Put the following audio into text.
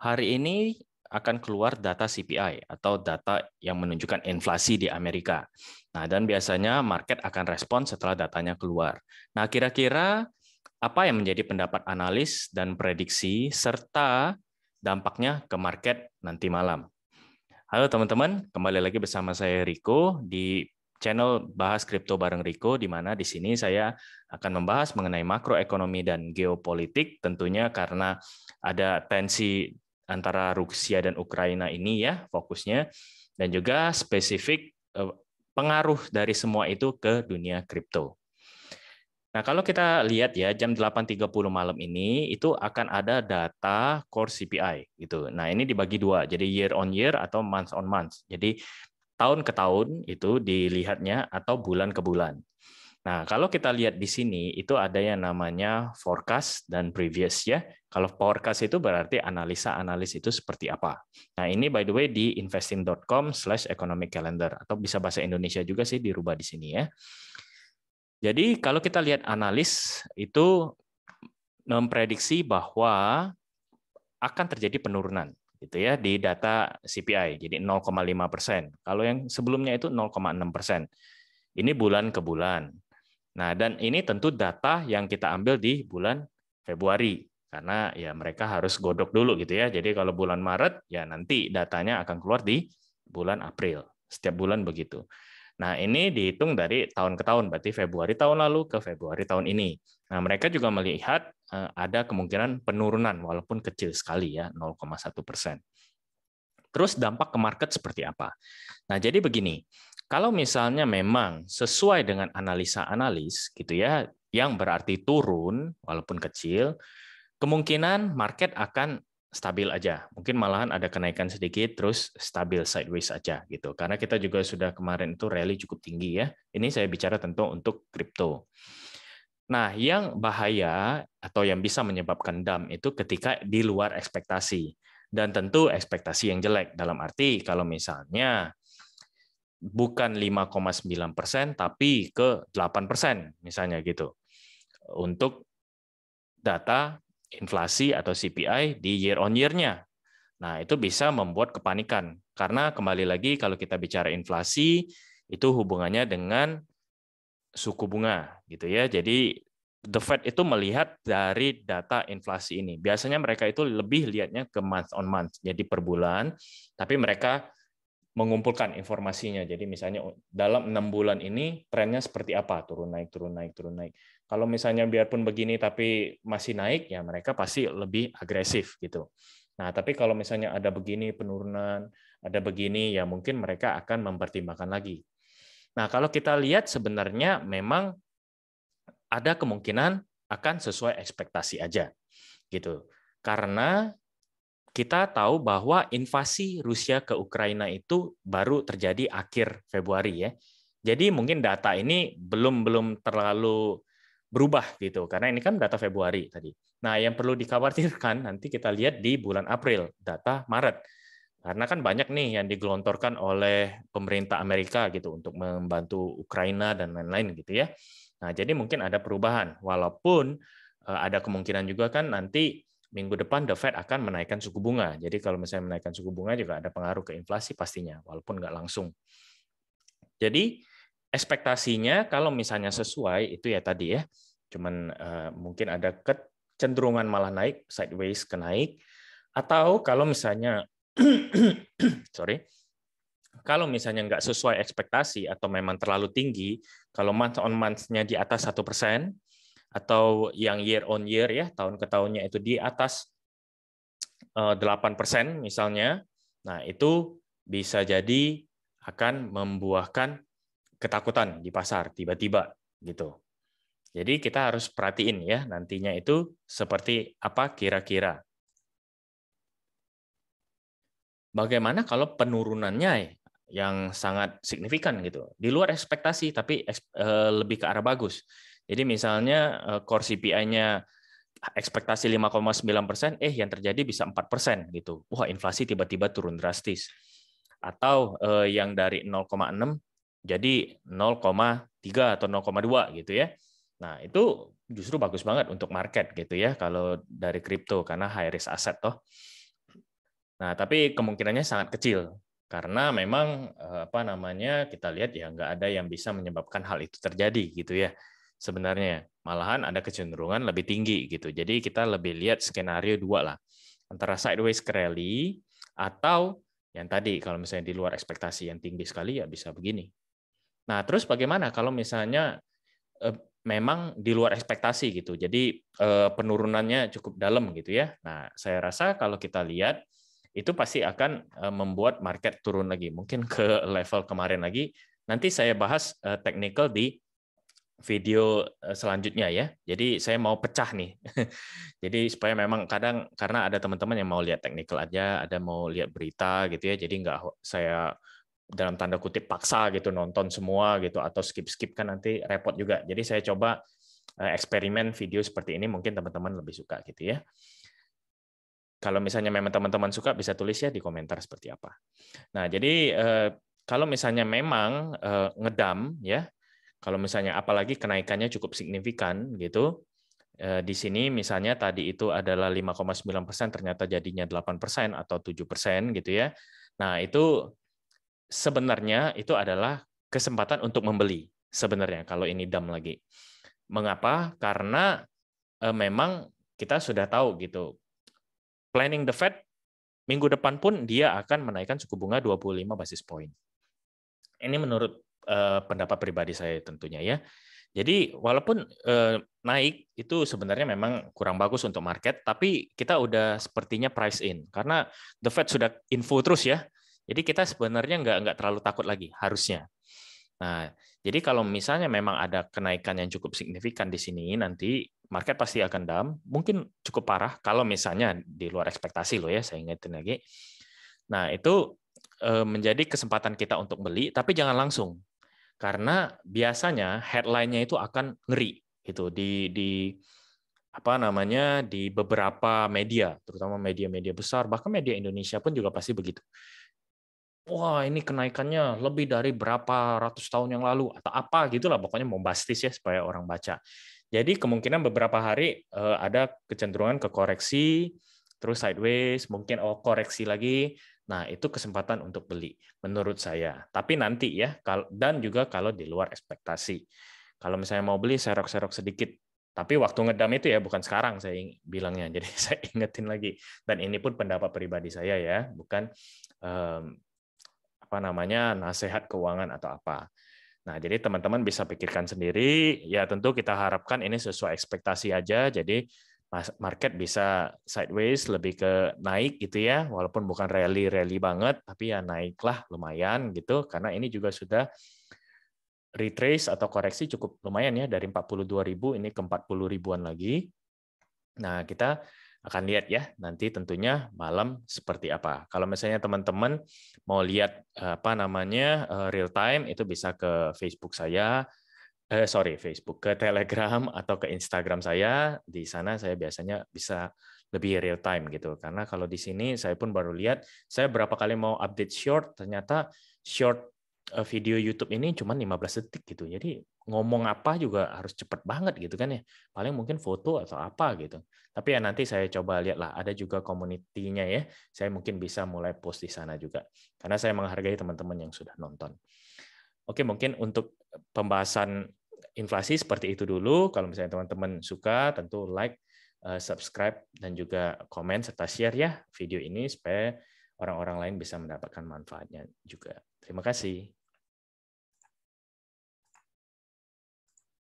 Hari ini akan keluar data CPI atau data yang menunjukkan inflasi di Amerika. Nah, dan biasanya market akan respon setelah datanya keluar. Nah, kira-kira apa yang menjadi pendapat analis dan prediksi serta dampaknya ke market nanti malam. Halo teman-teman, kembali lagi bersama saya Riko di channel Bahas Kripto bareng Riko di mana di sini saya akan membahas mengenai makroekonomi dan geopolitik tentunya karena ada tensi antara Rusia dan Ukraina ini ya fokusnya dan juga spesifik eh, pengaruh dari semua itu ke dunia kripto. Nah, kalau kita lihat ya jam 8.30 malam ini itu akan ada data core CPI gitu. Nah, ini dibagi dua, jadi year on year atau month on month. Jadi tahun ke tahun itu dilihatnya atau bulan ke bulan. Nah, kalau kita lihat di sini itu ada yang namanya forecast dan previous ya. Kalau forecast itu berarti analisa analis itu seperti apa. Nah, ini by the way di investing.com/economic calendar atau bisa bahasa Indonesia juga sih dirubah di sini ya. Jadi kalau kita lihat analis itu memprediksi bahwa akan terjadi penurunan gitu ya di data CPI jadi 0,5 persen. Kalau yang sebelumnya itu 0,6 persen. Ini bulan ke bulan. Nah, dan ini tentu data yang kita ambil di bulan Februari karena ya mereka harus godok dulu gitu ya. Jadi kalau bulan Maret ya nanti datanya akan keluar di bulan April. Setiap bulan begitu. Nah, ini dihitung dari tahun ke tahun, berarti Februari tahun lalu ke Februari tahun ini. Nah, mereka juga melihat eh, ada kemungkinan penurunan walaupun kecil sekali ya, 0,1 persen. Terus dampak ke market seperti apa? Nah, jadi begini, kalau misalnya memang sesuai dengan analisa analis gitu ya, yang berarti turun walaupun kecil, kemungkinan market akan stabil aja. Mungkin malahan ada kenaikan sedikit terus stabil sideways aja gitu. Karena kita juga sudah kemarin itu rally cukup tinggi ya. Ini saya bicara tentu untuk crypto. Nah, yang bahaya atau yang bisa menyebabkan dam itu ketika di luar ekspektasi. Dan tentu ekspektasi yang jelek dalam arti kalau misalnya bukan 5,9 persen tapi ke 8 persen misalnya gitu untuk data inflasi atau CPI di year on year-nya. Nah, itu bisa membuat kepanikan karena kembali lagi kalau kita bicara inflasi itu hubungannya dengan suku bunga gitu ya. Jadi the Fed itu melihat dari data inflasi ini. Biasanya mereka itu lebih lihatnya ke month on month, jadi per bulan, tapi mereka mengumpulkan informasinya. Jadi misalnya oh, dalam enam bulan ini trennya seperti apa, turun naik, turun naik, turun naik. Kalau misalnya biarpun begini tapi masih naik, ya mereka pasti lebih agresif gitu. Nah, tapi kalau misalnya ada begini penurunan, ada begini, ya mungkin mereka akan mempertimbangkan lagi. Nah, kalau kita lihat sebenarnya memang ada kemungkinan akan sesuai ekspektasi aja gitu. Karena kita tahu bahwa invasi Rusia ke Ukraina itu baru terjadi akhir Februari ya. Jadi mungkin data ini belum belum terlalu berubah gitu karena ini kan data Februari tadi. Nah, yang perlu dikhawatirkan nanti kita lihat di bulan April data Maret. Karena kan banyak nih yang digelontorkan oleh pemerintah Amerika gitu untuk membantu Ukraina dan lain-lain gitu ya. Nah, jadi mungkin ada perubahan walaupun eh, ada kemungkinan juga kan nanti minggu depan The Fed akan menaikkan suku bunga. Jadi kalau misalnya menaikkan suku bunga juga ada pengaruh ke inflasi pastinya, walaupun nggak langsung. Jadi ekspektasinya kalau misalnya sesuai itu ya tadi ya, cuman eh, mungkin ada kecenderungan malah naik, sideways ke naik, atau kalau misalnya sorry, kalau misalnya nggak sesuai ekspektasi atau memang terlalu tinggi, kalau month on month-nya di atas satu persen, atau yang year on year ya tahun ke tahunnya itu di atas 8% eh, misalnya. Nah, itu bisa jadi akan membuahkan ketakutan di pasar tiba-tiba gitu. Jadi kita harus perhatiin ya nantinya itu seperti apa kira-kira. Bagaimana kalau penurunannya yang sangat signifikan gitu, di luar ekspektasi tapi eh, lebih ke arah bagus. Jadi misalnya eh, core CPI-nya ekspektasi 5,9 persen, eh yang terjadi bisa 4 persen gitu. Wah inflasi tiba-tiba turun drastis. Atau eh, yang dari 0,6 jadi 0,3 atau 0,2 gitu ya. Nah itu justru bagus banget untuk market gitu ya kalau dari kripto karena high risk asset toh. Nah tapi kemungkinannya sangat kecil karena memang eh, apa namanya kita lihat ya nggak ada yang bisa menyebabkan hal itu terjadi gitu ya sebenarnya. Ya. Malahan ada kecenderungan lebih tinggi gitu. Jadi kita lebih lihat skenario dua lah. Antara sideways rally atau yang tadi kalau misalnya di luar ekspektasi yang tinggi sekali ya bisa begini. Nah, terus bagaimana kalau misalnya eh, memang di luar ekspektasi gitu. Jadi eh, penurunannya cukup dalam gitu ya. Nah, saya rasa kalau kita lihat itu pasti akan eh, membuat market turun lagi, mungkin ke level kemarin lagi. Nanti saya bahas eh, technical di video eh, selanjutnya ya. Jadi saya mau pecah nih. Jadi supaya memang kadang karena ada teman-teman yang mau lihat teknikal aja, ada mau lihat berita gitu ya. Jadi nggak saya dalam tanda kutip paksa gitu nonton semua gitu atau skip-skip kan nanti repot juga. Jadi saya coba eh, eksperimen video seperti ini mungkin teman-teman lebih suka gitu ya. Kalau misalnya memang teman-teman suka bisa tulis ya di komentar seperti apa. Nah, jadi eh, kalau misalnya memang ngedam ya kalau misalnya apalagi kenaikannya cukup signifikan gitu. Eh, di sini misalnya tadi itu adalah 5,9 persen, ternyata jadinya 8 persen atau 7 persen gitu ya. Nah itu sebenarnya itu adalah kesempatan untuk membeli sebenarnya kalau ini dam lagi. Mengapa? Karena eh, memang kita sudah tahu gitu. Planning the Fed minggu depan pun dia akan menaikkan suku bunga 25 basis point. Ini menurut Eh, pendapat pribadi saya tentunya ya. Jadi walaupun eh, naik itu sebenarnya memang kurang bagus untuk market, tapi kita udah sepertinya price in karena the Fed sudah info terus ya. Jadi kita sebenarnya nggak nggak terlalu takut lagi harusnya. Nah, jadi kalau misalnya memang ada kenaikan yang cukup signifikan di sini nanti market pasti akan down, mungkin cukup parah kalau misalnya di luar ekspektasi loh ya, saya ingetin lagi. Nah, itu eh, menjadi kesempatan kita untuk beli, tapi jangan langsung karena biasanya headline-nya itu akan ngeri gitu di di apa namanya di beberapa media, terutama media-media besar, bahkan media Indonesia pun juga pasti begitu. Wah, ini kenaikannya lebih dari berapa ratus tahun yang lalu atau apa gitulah pokoknya bombastis ya supaya orang baca. Jadi kemungkinan beberapa hari eh, ada kecenderungan ke koreksi, terus sideways, mungkin oh koreksi lagi, Nah, itu kesempatan untuk beli menurut saya. Tapi nanti ya dan juga kalau di luar ekspektasi. Kalau misalnya mau beli serok-serok sedikit tapi waktu ngedam itu ya bukan sekarang saya bilangnya. Jadi saya ingetin lagi. Dan ini pun pendapat pribadi saya ya, bukan um, apa namanya nasihat keuangan atau apa. Nah, jadi teman-teman bisa pikirkan sendiri. Ya tentu kita harapkan ini sesuai ekspektasi aja. Jadi market bisa sideways lebih ke naik gitu ya walaupun bukan rally rally banget tapi ya naiklah lumayan gitu karena ini juga sudah retrace atau koreksi cukup lumayan ya dari 42.000 ini ke 40 ribuan lagi. Nah, kita akan lihat ya nanti tentunya malam seperti apa. Kalau misalnya teman-teman mau lihat eh, apa namanya eh, real time itu bisa ke Facebook saya eh, sorry Facebook ke Telegram atau ke Instagram saya di sana saya biasanya bisa lebih real time gitu karena kalau di sini saya pun baru lihat saya berapa kali mau update short ternyata short eh, video YouTube ini cuma 15 detik gitu jadi ngomong apa juga harus cepet banget gitu kan ya paling mungkin foto atau apa gitu tapi ya nanti saya coba lihat lah ada juga komunitinya ya saya mungkin bisa mulai post di sana juga karena saya menghargai teman-teman yang sudah nonton oke mungkin untuk pembahasan inflasi seperti itu dulu. Kalau misalnya teman-teman suka, tentu like, eh, subscribe, dan juga komen serta share ya video ini supaya orang-orang lain bisa mendapatkan manfaatnya juga. Terima kasih.